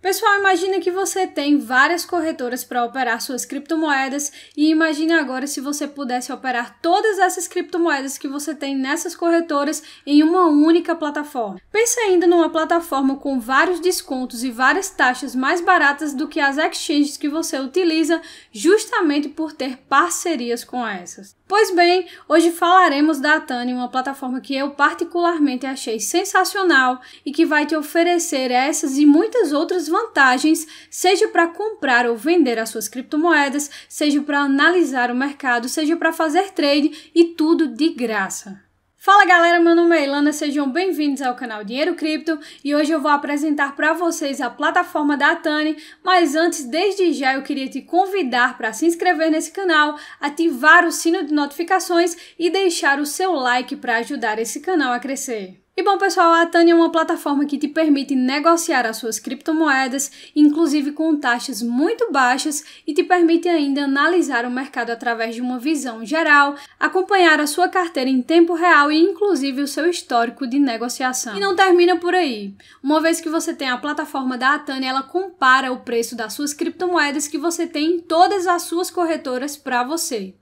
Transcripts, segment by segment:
Pessoal, imagina que você tem várias corretoras para operar suas criptomoedas e imagine agora se você pudesse operar todas essas criptomoedas que você tem nessas corretoras em uma única plataforma. Pense ainda numa plataforma com vários descontos e várias taxas mais baratas do que as exchanges que você utiliza, justamente por ter parcerias com essas. Pois bem, hoje falaremos da Tani, uma plataforma que eu particularmente achei sensacional e que vai te oferecer essas e muitas outras vantagens, seja para comprar ou vender as suas criptomoedas, seja para analisar o mercado, seja para fazer trade e tudo de graça. Fala galera, meu nome é Ilana, sejam bem-vindos ao canal Dinheiro Cripto e hoje eu vou apresentar para vocês a plataforma da Tani, mas antes, desde já eu queria te convidar para se inscrever nesse canal, ativar o sino de notificações e deixar o seu like para ajudar esse canal a crescer. E bom, pessoal, a Tânia é uma plataforma que te permite negociar as suas criptomoedas, inclusive com taxas muito baixas, e te permite ainda analisar o mercado através de uma visão geral, acompanhar a sua carteira em tempo real e inclusive o seu histórico de negociação. E não termina por aí. Uma vez que você tem a plataforma da Atani, ela compara o preço das suas criptomoedas que você tem em todas as suas corretoras para você.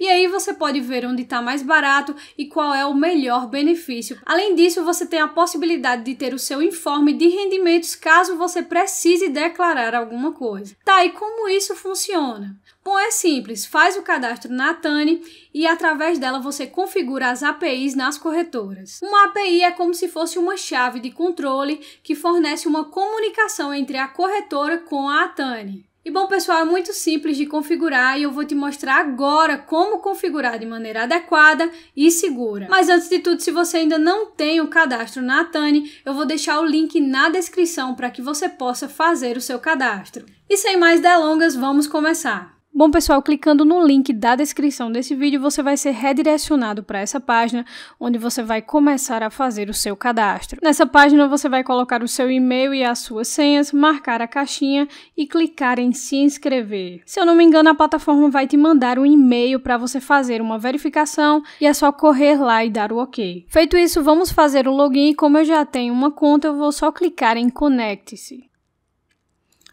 E aí você pode ver onde está mais barato e qual é o melhor benefício. Além disso, você tem a possibilidade de ter o seu informe de rendimentos caso você precise declarar alguma coisa. Tá, e como isso funciona? Bom, é simples, faz o cadastro na Tani e através dela você configura as APIs nas corretoras. Uma API é como se fosse uma chave de controle que fornece uma comunicação entre a corretora com a Tani. E bom, pessoal, é muito simples de configurar e eu vou te mostrar agora como configurar de maneira adequada e segura. Mas antes de tudo, se você ainda não tem o cadastro na Tani, eu vou deixar o link na descrição para que você possa fazer o seu cadastro. E sem mais delongas, vamos começar. Bom, pessoal, clicando no link da descrição desse vídeo, você vai ser redirecionado para essa página, onde você vai começar a fazer o seu cadastro. Nessa página, você vai colocar o seu e-mail e as suas senhas, marcar a caixinha e clicar em se inscrever. Se eu não me engano, a plataforma vai te mandar um e-mail para você fazer uma verificação e é só correr lá e dar o OK. Feito isso, vamos fazer o login. Como eu já tenho uma conta, eu vou só clicar em conecte-se.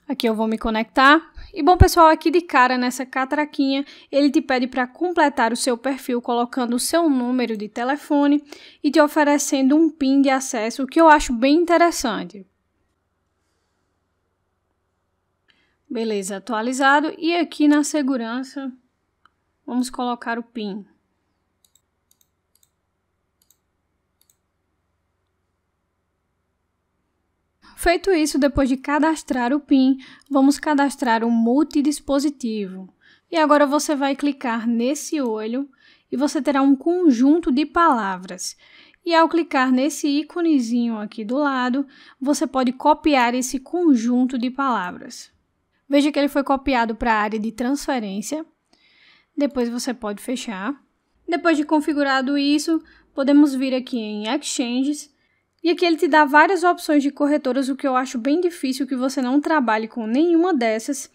Aqui eu vou me conectar. E bom, pessoal, aqui de cara nessa catraquinha, ele te pede para completar o seu perfil colocando o seu número de telefone e te oferecendo um PIN de acesso, o que eu acho bem interessante. Beleza, atualizado. E aqui na segurança, vamos colocar o PIN. Feito isso, depois de cadastrar o PIN, vamos cadastrar o multidispositivo. E agora você vai clicar nesse olho e você terá um conjunto de palavras. E ao clicar nesse íconezinho aqui do lado, você pode copiar esse conjunto de palavras. Veja que ele foi copiado para a área de transferência. Depois você pode fechar. Depois de configurado isso, podemos vir aqui em Exchanges e aqui ele te dá várias opções de corretoras, o que eu acho bem difícil que você não trabalhe com nenhuma dessas.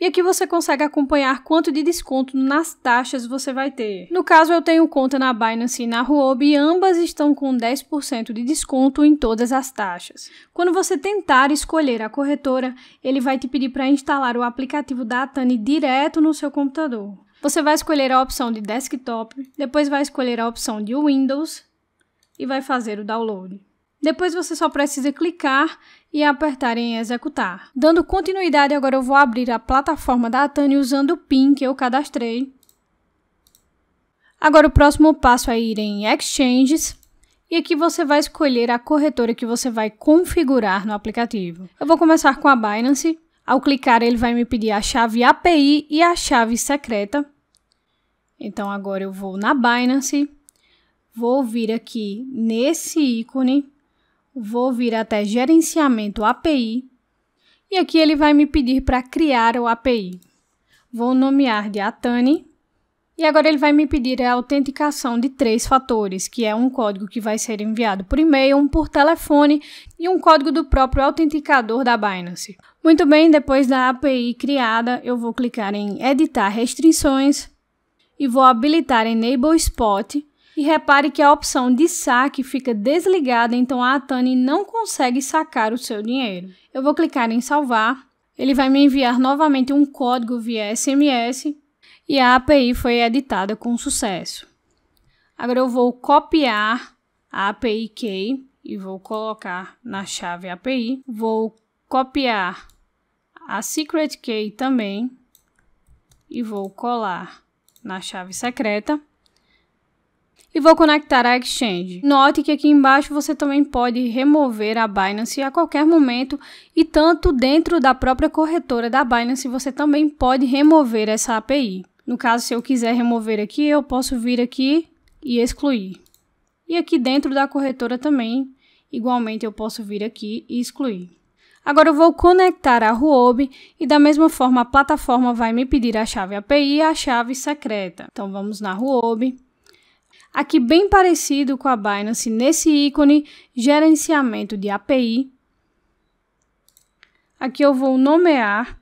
E aqui você consegue acompanhar quanto de desconto nas taxas você vai ter. No caso, eu tenho conta na Binance e na Huobi e ambas estão com 10% de desconto em todas as taxas. Quando você tentar escolher a corretora, ele vai te pedir para instalar o aplicativo da Atani direto no seu computador. Você vai escolher a opção de desktop, depois vai escolher a opção de Windows e vai fazer o download. Depois você só precisa clicar e apertar em executar. Dando continuidade, agora eu vou abrir a plataforma da Atani usando o PIN que eu cadastrei. Agora o próximo passo é ir em Exchanges e aqui você vai escolher a corretora que você vai configurar no aplicativo. Eu vou começar com a Binance. Ao clicar, ele vai me pedir a chave API e a chave secreta. Então agora eu vou na Binance, vou vir aqui nesse ícone Vou vir até gerenciamento API e aqui ele vai me pedir para criar o API. Vou nomear de Atani e agora ele vai me pedir a autenticação de três fatores, que é um código que vai ser enviado por e-mail, um por telefone e um código do próprio autenticador da Binance. Muito bem, depois da API criada, eu vou clicar em editar restrições e vou habilitar Enable Spot e repare que a opção de saque fica desligada, então a Atani não consegue sacar o seu dinheiro. Eu vou clicar em salvar. Ele vai me enviar novamente um código via SMS e a API foi editada com sucesso. Agora eu vou copiar a API key e vou colocar na chave API. Vou copiar a secret key também e vou colar na chave secreta e vou conectar a Exchange. Note que aqui embaixo você também pode remover a Binance a qualquer momento e tanto dentro da própria corretora da Binance você também pode remover essa API. No caso, se eu quiser remover aqui, eu posso vir aqui e excluir. E aqui dentro da corretora também, igualmente eu posso vir aqui e excluir. Agora eu vou conectar a Huobi e da mesma forma a plataforma vai me pedir a chave API e a chave secreta. Então vamos na Huobi. Aqui bem parecido com a Binance nesse ícone gerenciamento de API. Aqui eu vou nomear.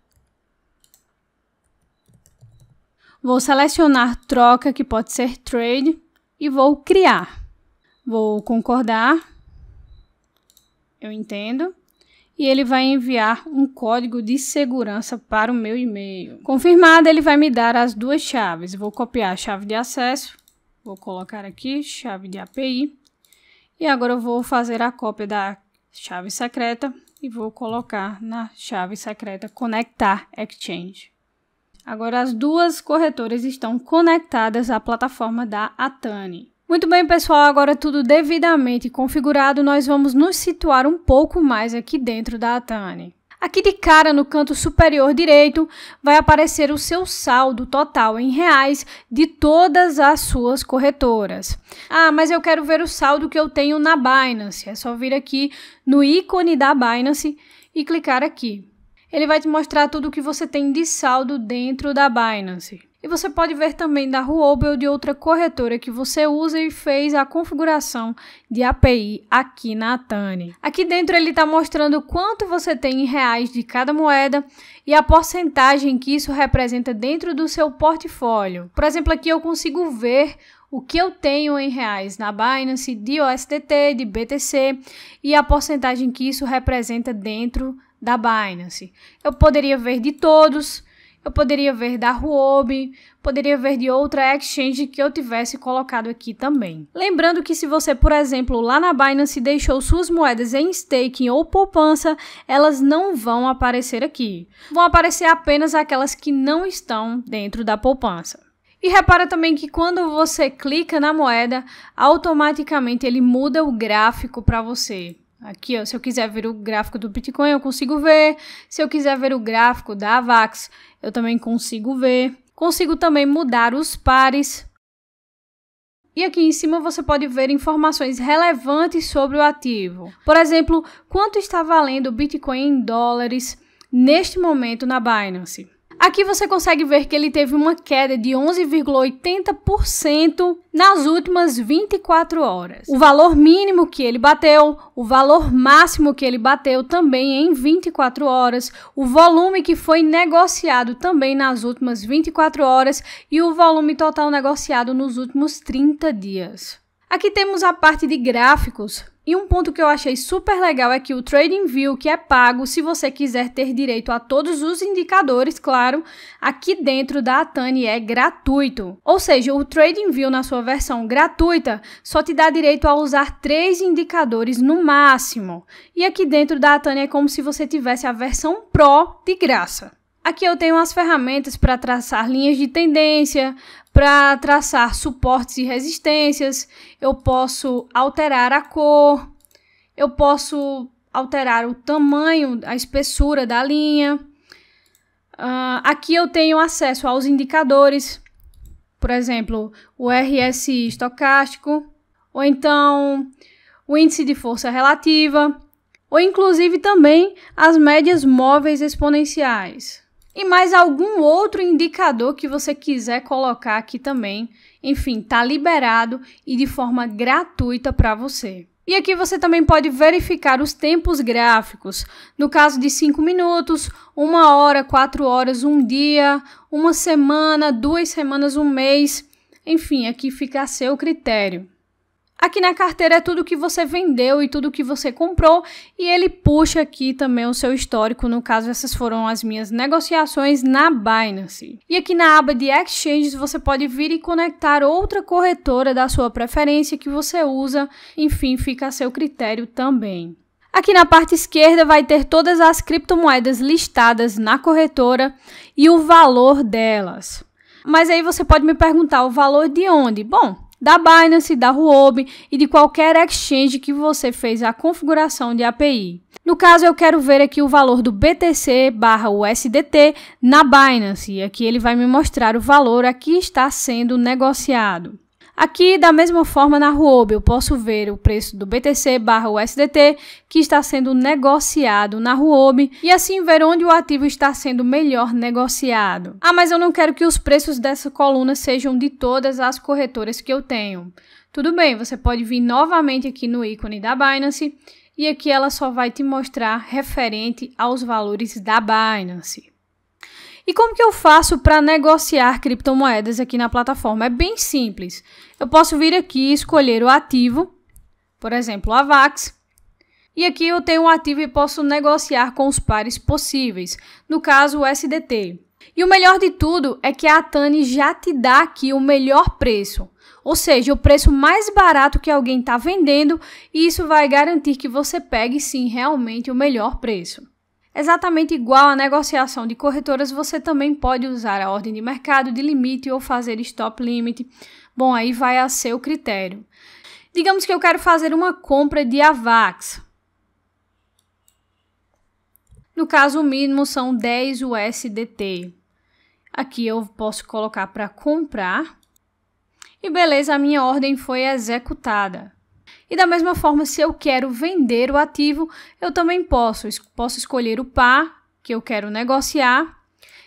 Vou selecionar troca, que pode ser trade, e vou criar. Vou concordar. Eu entendo e ele vai enviar um código de segurança para o meu e-mail. Confirmado, ele vai me dar as duas chaves. Vou copiar a chave de acesso Vou colocar aqui chave de API. E agora eu vou fazer a cópia da chave secreta e vou colocar na chave secreta conectar Exchange. Agora as duas corretoras estão conectadas à plataforma da Atani. Muito bem, pessoal, agora tudo devidamente configurado, nós vamos nos situar um pouco mais aqui dentro da Atani. Aqui de cara no canto superior direito vai aparecer o seu saldo total em reais de todas as suas corretoras. Ah, mas eu quero ver o saldo que eu tenho na Binance. É só vir aqui no ícone da Binance e clicar aqui. Ele vai te mostrar tudo o que você tem de saldo dentro da Binance. E você pode ver também da Huobi ou de outra corretora que você usa e fez a configuração de API aqui na Atane. Aqui dentro ele está mostrando quanto você tem em reais de cada moeda e a porcentagem que isso representa dentro do seu portfólio. Por exemplo, aqui eu consigo ver o que eu tenho em reais na Binance, de OSTT, de BTC e a porcentagem que isso representa dentro da Binance. Eu poderia ver de todos, eu poderia ver da Huobi, poderia ver de outra exchange que eu tivesse colocado aqui também. Lembrando que se você, por exemplo, lá na Binance deixou suas moedas em staking ou poupança, elas não vão aparecer aqui. Vão aparecer apenas aquelas que não estão dentro da poupança. E repara também que quando você clica na moeda, automaticamente ele muda o gráfico para você. Aqui, ó, se eu quiser ver o gráfico do Bitcoin, eu consigo ver. Se eu quiser ver o gráfico da AVAX, eu também consigo ver. Consigo também mudar os pares. E aqui em cima você pode ver informações relevantes sobre o ativo. Por exemplo, quanto está valendo o Bitcoin em dólares neste momento na Binance. Aqui você consegue ver que ele teve uma queda de 11,80% nas últimas 24 horas. O valor mínimo que ele bateu, o valor máximo que ele bateu também em 24 horas, o volume que foi negociado também nas últimas 24 horas e o volume total negociado nos últimos 30 dias. Aqui temos a parte de gráficos, e um ponto que eu achei super legal é que o TradingView, que é pago se você quiser ter direito a todos os indicadores, claro, aqui dentro da Atani é gratuito. Ou seja, o TradingView na sua versão gratuita só te dá direito a usar três indicadores no máximo. E aqui dentro da Atani é como se você tivesse a versão Pro de graça. Aqui eu tenho as ferramentas para traçar linhas de tendência, para traçar suportes e resistências, eu posso alterar a cor, eu posso alterar o tamanho, a espessura da linha. Uh, aqui eu tenho acesso aos indicadores, por exemplo, o RSI estocástico, ou então o índice de força relativa, ou inclusive também as médias móveis exponenciais e mais algum outro indicador que você quiser colocar aqui também. Enfim, tá liberado e de forma gratuita para você. E aqui você também pode verificar os tempos gráficos. No caso de 5 minutos, 1 hora, 4 horas, um dia, uma semana, duas semanas, um mês. Enfim, aqui fica a seu critério. Aqui na carteira é tudo que você vendeu e tudo que você comprou, e ele puxa aqui também o seu histórico. No caso, essas foram as minhas negociações na Binance. E aqui na aba de exchanges você pode vir e conectar outra corretora da sua preferência que você usa, enfim, fica a seu critério também. Aqui na parte esquerda vai ter todas as criptomoedas listadas na corretora e o valor delas. Mas aí você pode me perguntar o valor de onde? Bom, da Binance, da Huobi e de qualquer exchange que você fez a configuração de API. No caso, eu quero ver aqui o valor do BTC barra USDT na Binance. E aqui ele vai me mostrar o valor a que está sendo negociado. Aqui, da mesma forma, na Huobi, eu posso ver o preço do BTC barra USDT que está sendo negociado na Huobi e assim ver onde o ativo está sendo melhor negociado. Ah, mas eu não quero que os preços dessa coluna sejam de todas as corretoras que eu tenho. Tudo bem, você pode vir novamente aqui no ícone da Binance e aqui ela só vai te mostrar referente aos valores da Binance. E como que eu faço para negociar criptomoedas aqui na plataforma? É bem simples. Eu posso vir aqui e escolher o ativo, por exemplo, a VAX. E aqui eu tenho um ativo e posso negociar com os pares possíveis, no caso o SDT. E o melhor de tudo é que a Atani já te dá aqui o melhor preço, ou seja, o preço mais barato que alguém está vendendo, e isso vai garantir que você pegue sim realmente o melhor preço. Exatamente igual à negociação de corretoras, você também pode usar a ordem de mercado de limite ou fazer stop limit. Bom, aí vai a seu critério. Digamos que eu quero fazer uma compra de AVAX. No caso, o mínimo são 10 USDT. Aqui eu posso colocar para comprar. E beleza, a minha ordem foi executada. E da mesma forma, se eu quero vender o ativo, eu também posso. Posso escolher o par que eu quero negociar.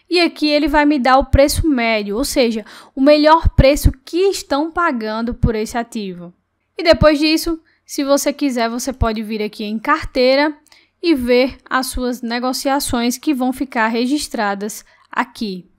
E aqui ele vai me dar o preço médio, ou seja, o melhor preço que estão pagando por esse ativo. E depois disso, se você quiser, você pode vir aqui em carteira e ver as suas negociações que vão ficar registradas aqui.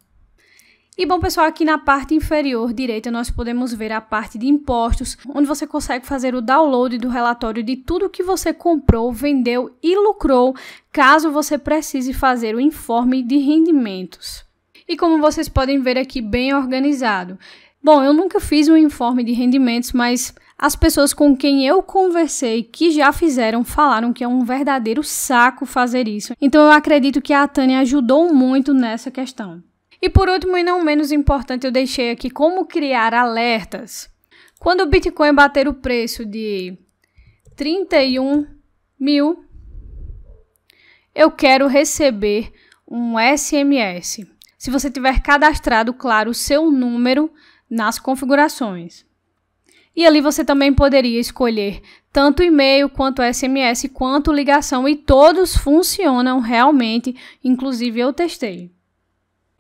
E bom, pessoal, aqui na parte inferior direita nós podemos ver a parte de impostos, onde você consegue fazer o download do relatório de tudo que você comprou, vendeu e lucrou, caso você precise fazer o informe de rendimentos. E como vocês podem ver aqui, bem organizado. Bom, eu nunca fiz um informe de rendimentos, mas as pessoas com quem eu conversei que já fizeram falaram que é um verdadeiro saco fazer isso. Então eu acredito que a Tânia ajudou muito nessa questão. E por último e não menos importante, eu deixei aqui como criar alertas. Quando o Bitcoin bater o preço de 31 mil, eu quero receber um SMS. Se você tiver cadastrado, claro, o seu número nas configurações. E ali você também poderia escolher tanto e-mail quanto SMS, quanto ligação, e todos funcionam realmente, inclusive eu testei.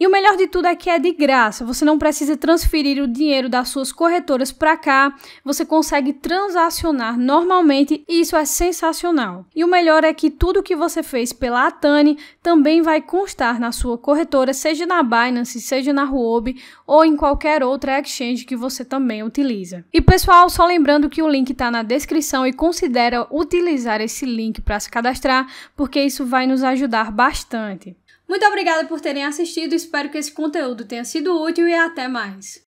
E o melhor de tudo é que é de graça. Você não precisa transferir o dinheiro das suas corretoras para cá. Você consegue transacionar normalmente e isso é sensacional. E o melhor é que tudo que você fez pela Atani também vai constar na sua corretora, seja na Binance, seja na Huobi ou em qualquer outra exchange que você também utiliza. E pessoal, só lembrando que o link está na descrição e considera utilizar esse link para se cadastrar, porque isso vai nos ajudar bastante. Muito obrigada por terem assistido, espero que esse conteúdo tenha sido útil e até mais!